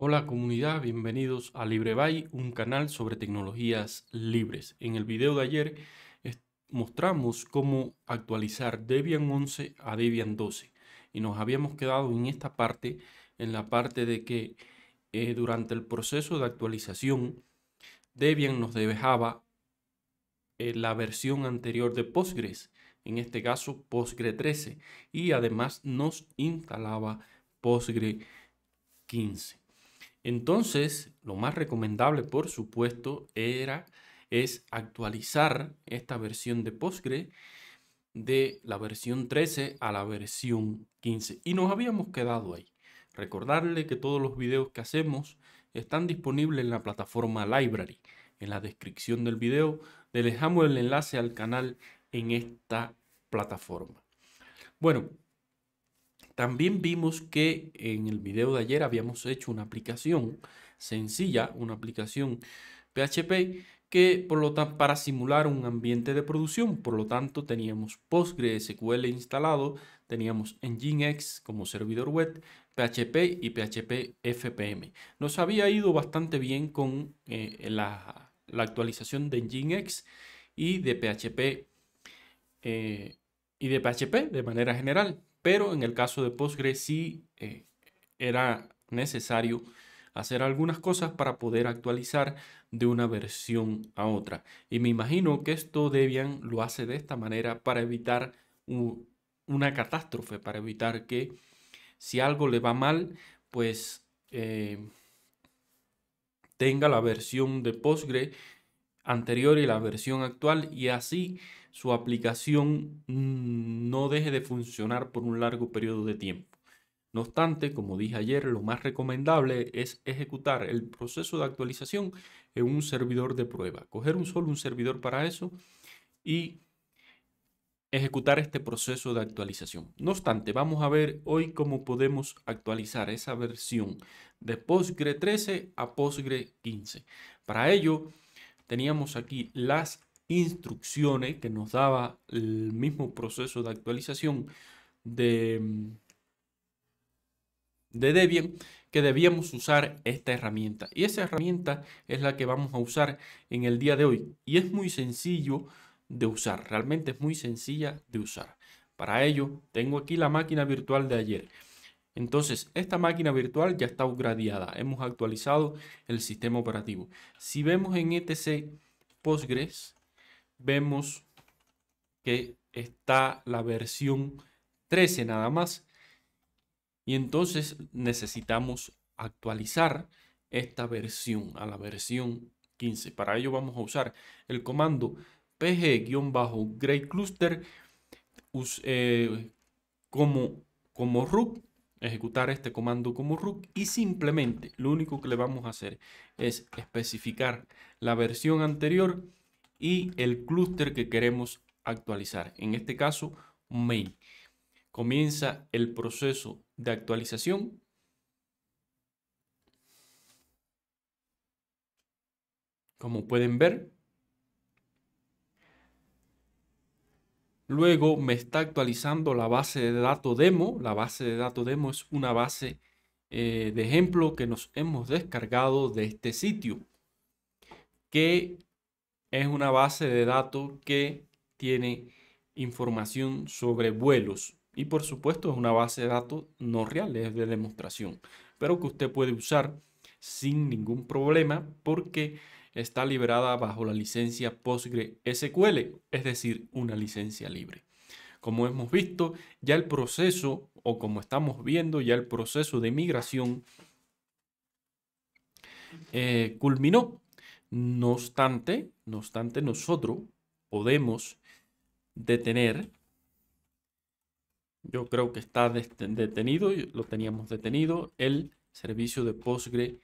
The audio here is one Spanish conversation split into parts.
Hola comunidad, bienvenidos a LibreBay, un canal sobre tecnologías libres. En el video de ayer mostramos cómo actualizar Debian 11 a Debian 12 y nos habíamos quedado en esta parte, en la parte de que eh, durante el proceso de actualización Debian nos dejaba eh, la versión anterior de Postgres, en este caso Postgre 13 y además nos instalaba Postgre 15. Entonces, lo más recomendable, por supuesto, era es actualizar esta versión de Postgre de la versión 13 a la versión 15 y nos habíamos quedado ahí. Recordarle que todos los videos que hacemos están disponibles en la plataforma Library. En la descripción del video le dejamos el enlace al canal en esta plataforma. Bueno, también vimos que en el video de ayer habíamos hecho una aplicación sencilla, una aplicación PHP que por lo tanto para simular un ambiente de producción, por lo tanto teníamos PostgreSQL instalado, teníamos Nginx como servidor web, PHP y PHP FPM. Nos había ido bastante bien con eh, la, actualización de Nginx y de PHP eh, y de PHP de manera general. Pero en el caso de Postgres sí eh, era necesario hacer algunas cosas para poder actualizar de una versión a otra. Y me imagino que esto Debian lo hace de esta manera para evitar una catástrofe, para evitar que si algo le va mal, pues eh, tenga la versión de Postgre anterior y la versión actual y así su aplicación mm, no deje de funcionar por un largo periodo de tiempo. No obstante, como dije ayer, lo más recomendable es ejecutar el proceso de actualización en un servidor de prueba. Coger un solo un servidor para eso y ejecutar este proceso de actualización. No obstante, vamos a ver hoy cómo podemos actualizar esa versión de Postgre 13 a Postgre 15. Para ello, teníamos aquí las instrucciones que nos daba el mismo proceso de actualización de, mm, de Debian que debíamos usar esta herramienta. Y esa herramienta es la que vamos a usar en el día de hoy. Y es muy sencillo de usar, realmente es muy sencilla de usar. Para ello, tengo aquí la máquina virtual de ayer. Entonces, esta máquina virtual ya está upgradeada. Hemos actualizado el sistema operativo. Si vemos en ETC este Postgres, vemos que está la versión 13 nada más. Y entonces necesitamos actualizar esta versión a la versión 15. Para ello vamos a usar el comando pg-grey cluster eh, como, como root, ejecutar este comando como root y simplemente lo único que le vamos a hacer es especificar la versión anterior y el clúster que queremos actualizar. En este caso, main. Comienza el proceso de actualización. Como pueden ver. Luego me está actualizando la base de datos demo. La base de datos demo es una base eh, de ejemplo que nos hemos descargado de este sitio que es una base de datos que tiene información sobre vuelos y por supuesto es una base de datos no real, es de demostración, pero que usted puede usar sin ningún problema porque está liberada bajo la licencia PostgreSQL, es decir, una licencia libre. Como hemos visto, ya el proceso, o como estamos viendo, ya el proceso de migración eh, culminó no obstante, no obstante, nosotros podemos detener. Yo creo que está detenido, lo teníamos detenido, el servicio de PostgreSQL.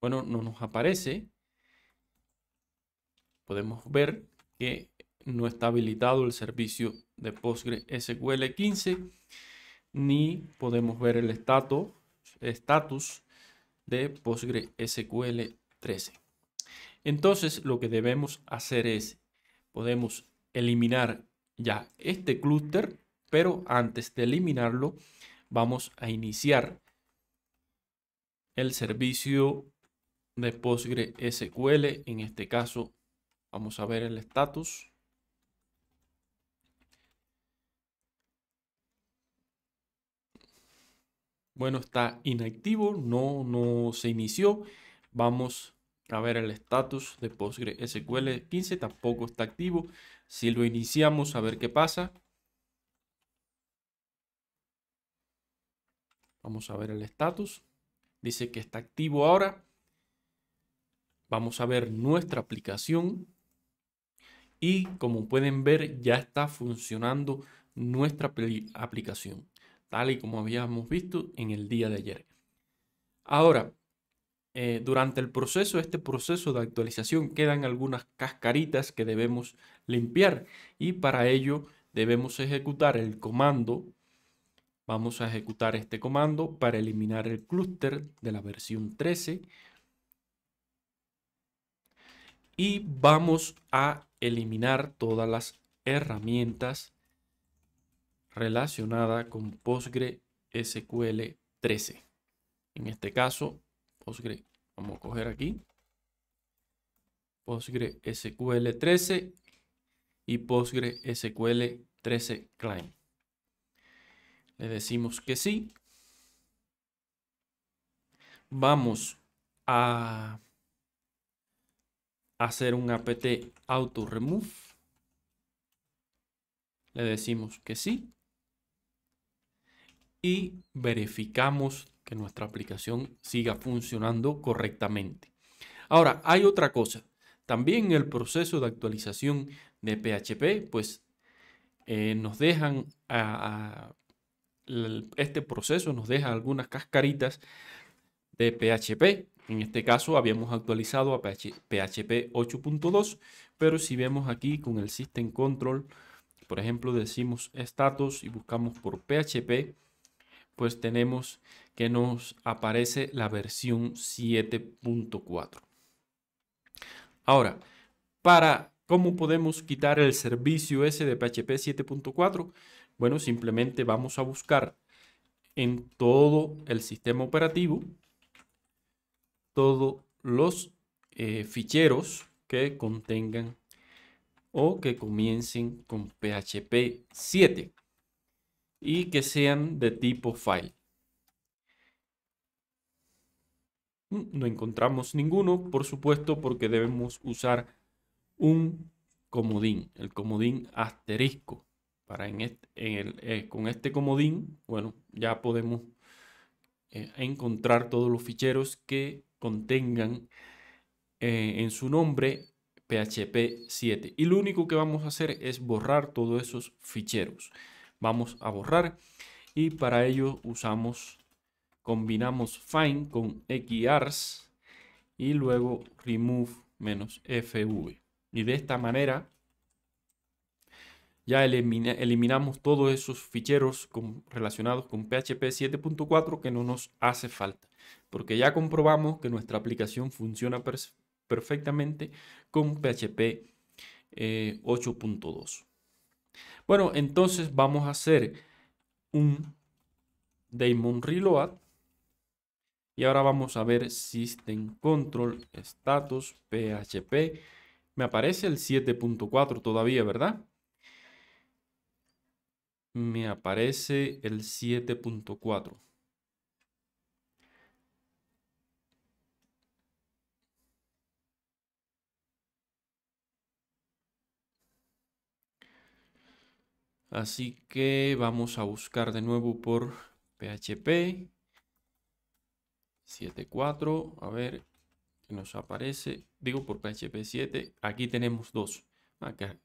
Bueno, no nos aparece. Podemos ver que no está habilitado el servicio de PostgreSQL 15 ni podemos ver el estatus de PostgreSQL 13. Entonces lo que debemos hacer es, podemos eliminar ya este clúster, pero antes de eliminarlo vamos a iniciar el servicio de PostgreSQL. En este caso vamos a ver el estatus. Bueno, está inactivo, no, no se inició. Vamos a ver el estatus de PostgreSQL 15, tampoco está activo. Si lo iniciamos, a ver qué pasa. Vamos a ver el estatus. Dice que está activo ahora. Vamos a ver nuestra aplicación. Y como pueden ver, ya está funcionando nuestra aplicación tal y como habíamos visto en el día de ayer. Ahora, eh, durante el proceso, este proceso de actualización, quedan algunas cascaritas que debemos limpiar y para ello debemos ejecutar el comando. Vamos a ejecutar este comando para eliminar el clúster de la versión 13 y vamos a eliminar todas las herramientas relacionada con PostgreSQL 13. En este caso, Postgre, vamos a coger aquí, PostgreSQL 13 y PostgreSQL 13 Client. Le decimos que sí. Vamos a hacer un apt auto remove. Le decimos que sí y verificamos que nuestra aplicación siga funcionando correctamente. Ahora, hay otra cosa. También el proceso de actualización de PHP, pues eh, nos dejan este proceso nos deja algunas cascaritas de PHP. En este caso habíamos actualizado a PHP 8.2, pero si vemos aquí con el System Control, por ejemplo, decimos status y buscamos por PHP pues tenemos que nos aparece la versión 7.4. Ahora, para cómo podemos quitar el servicio ese de PHP 7.4, bueno, simplemente vamos a buscar en todo el sistema operativo todos los eh, ficheros que contengan o que comiencen con PHP 7 y que sean de tipo file. Mm, no encontramos ninguno, por supuesto, porque debemos usar un comodín, el comodín asterisco. Para en eh, con este comodín, bueno, ya podemos eh, encontrar todos los ficheros que contengan eh, en su nombre PHP 7. Y lo único que vamos a hacer es borrar todos esos ficheros vamos a borrar y para ello usamos combinamos find con xars y luego remove menos fv y de esta manera ya eliminamos todos esos ficheros relacionados con PHP 7.4 que no nos hace falta, porque ya comprobamos que nuestra aplicación funciona perfectamente con PHP 8.2. Bueno, entonces vamos a hacer un daemon reload. Y ahora vamos a ver System Control, Status, PHP. Me aparece el 7.4 todavía, ¿verdad? Me aparece el 7.4. Así que vamos a buscar de nuevo por PHP 7.4. A ver qué nos aparece. Digo por PHP 7. Aquí tenemos dos. Acá.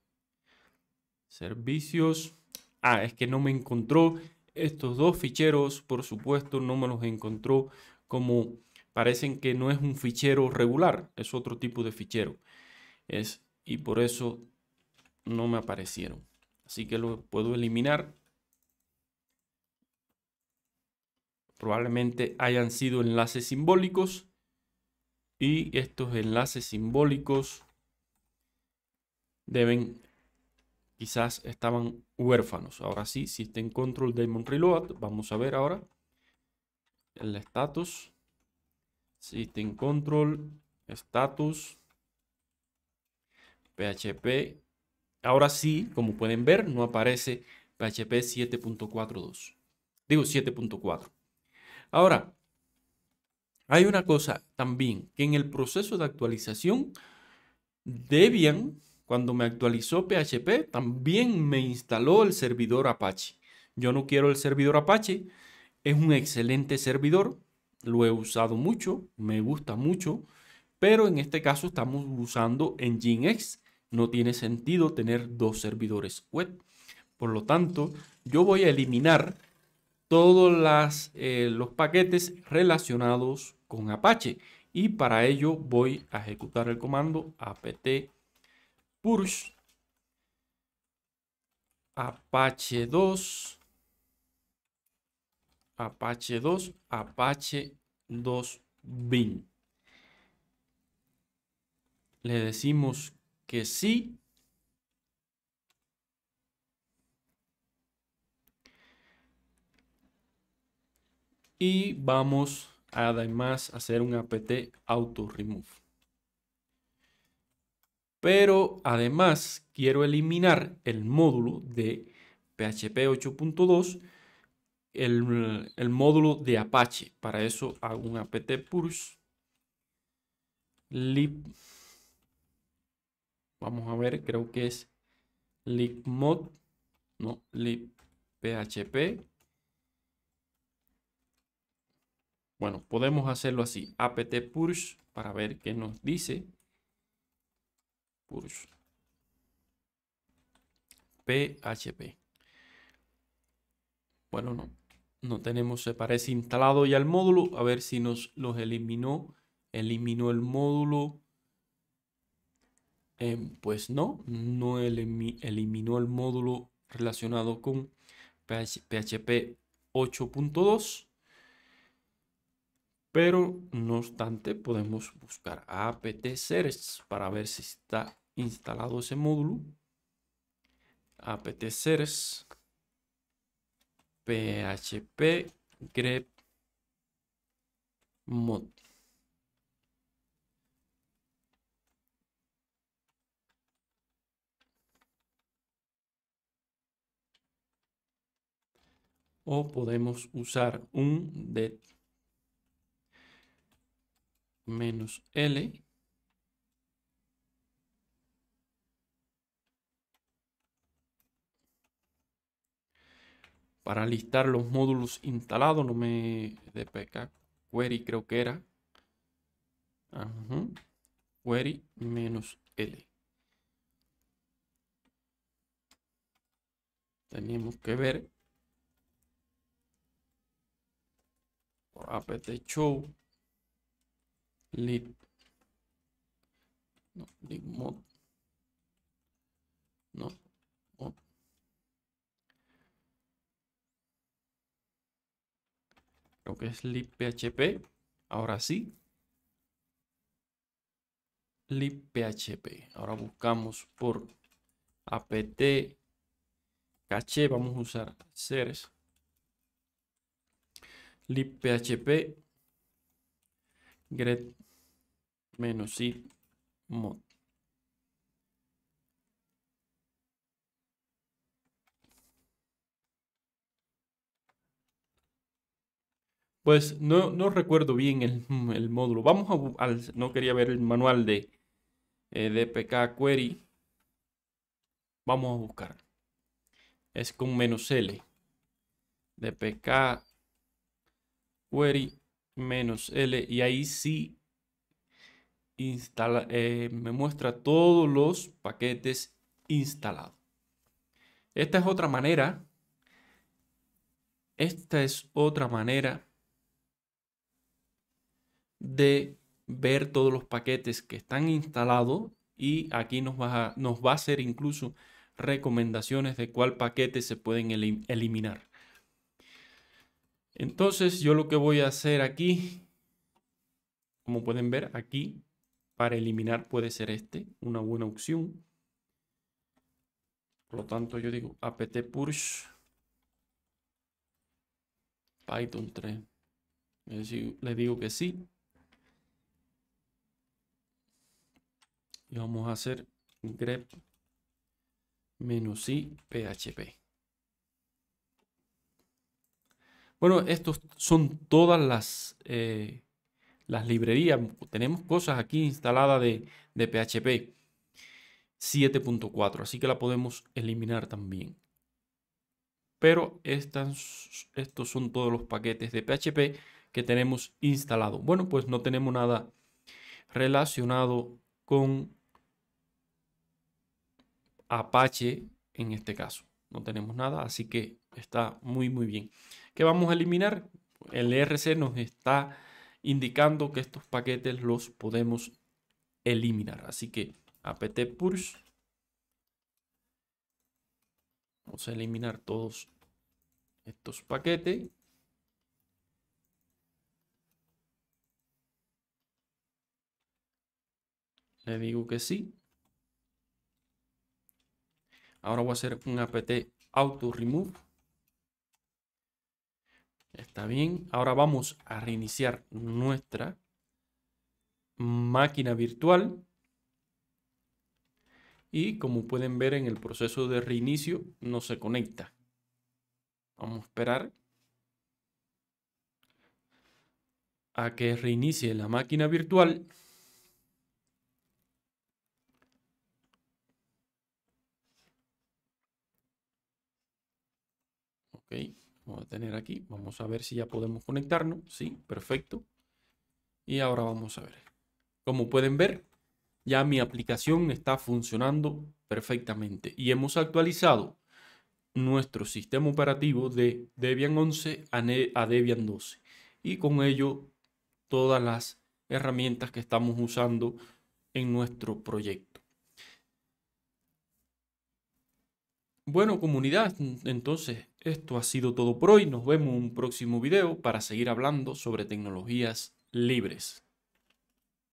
Servicios. Ah, es que no me encontró estos dos ficheros. Por supuesto, no me los encontró como parecen que no es un fichero regular. Es otro tipo de fichero. Es, y por eso no me aparecieron. Así que lo puedo eliminar. Probablemente hayan sido enlaces simbólicos. Y estos enlaces simbólicos deben, quizás estaban huérfanos. Ahora sí, System control daemon reload, vamos a ver ahora el status. System control, status, php Ahora sí, como pueden ver, no aparece PHP 7.42. Digo 7.4. Ahora, hay una cosa también, que en el proceso de actualización, Debian, cuando me actualizó PHP, también me instaló el servidor Apache. Yo no quiero el servidor Apache, es un excelente servidor, lo he usado mucho, me gusta mucho, pero en este caso estamos usando Nginx no tiene sentido tener dos servidores web. Por lo tanto, yo voy a eliminar todos eh, los paquetes relacionados con Apache. Y para ello voy a ejecutar el comando apt push apache 2 apache 2 apache 2 bin. Le decimos que sí. Y vamos además a hacer un apt auto remove. Pero además quiero eliminar el módulo de PHP 8.2 el, el, módulo de Apache. Para eso hago un apt push lib Vamos a ver, creo que es libmod, no, libphp. Bueno, podemos hacerlo así, apt push para ver qué nos dice. Push. PHP. Bueno, no, no tenemos, se parece instalado ya el módulo. A ver si nos los eliminó. Eliminó el módulo. Em, pues no, no eliminó el módulo relacionado con PHP 8.2. Pero no obstante, podemos buscar apt search para ver si está instalado ese módulo. apt seres. php grep mod. o podemos usar un det menos L para listar los módulos instalados, no me dpk query creo que era. Query menos L. Tenemos que ver apt show lib no no creo que es Lip php ahora sí Lip php ahora buscamos por apt caché vamos a usar seres libphp gret menos i mod. Pues no, no recuerdo bien el, módulo. Vamos a, no quería ver el manual de eh, DPK Query. Vamos a buscar. Es con menos L. DPK query menos L y ahí sí instala, eh, me muestra todos los paquetes instalados. Esta es otra manera. Esta es otra manera de ver todos los paquetes que están instalados y aquí nos va a, nos va a hacer incluso recomendaciones de cuál paquete se pueden eliminar. Entonces yo lo que voy a hacer aquí, como pueden ver aquí, para eliminar puede ser este, una buena opción. Por lo tanto yo digo apt push Python 3. Le digo que sí. Y vamos a hacer grep-i php. Bueno, estos son todas las, eh, las librerías. Tenemos cosas aquí instaladas de, PHP 7.4, así que la podemos eliminar también. Pero estos son todos los paquetes de PHP que tenemos instalado. Bueno, pues no tenemos nada relacionado con Apache en este caso. No tenemos nada, así que está muy muy bien. ¿Qué vamos a eliminar? El ERC nos está indicando que estos paquetes los podemos eliminar. Así que apt purge. Vamos a eliminar todos estos paquetes. Le digo que sí. Ahora voy a hacer un apt auto remove. Está bien. Ahora vamos a reiniciar nuestra máquina virtual. Y como pueden ver en el proceso de reinicio no se conecta. Vamos a esperar a que reinicie la máquina virtual. a tener aquí. Vamos a ver si ya podemos conectarnos. Sí, perfecto. Y ahora vamos a ver. Como pueden ver, ya mi aplicación está funcionando perfectamente. Y hemos actualizado nuestro sistema operativo de Debian 11 a Debian 12. Y con ello, todas las herramientas que estamos usando en nuestro proyecto. Bueno, comunidad, entonces esto ha sido todo por hoy. Nos vemos en un próximo video para seguir hablando sobre tecnologías libres.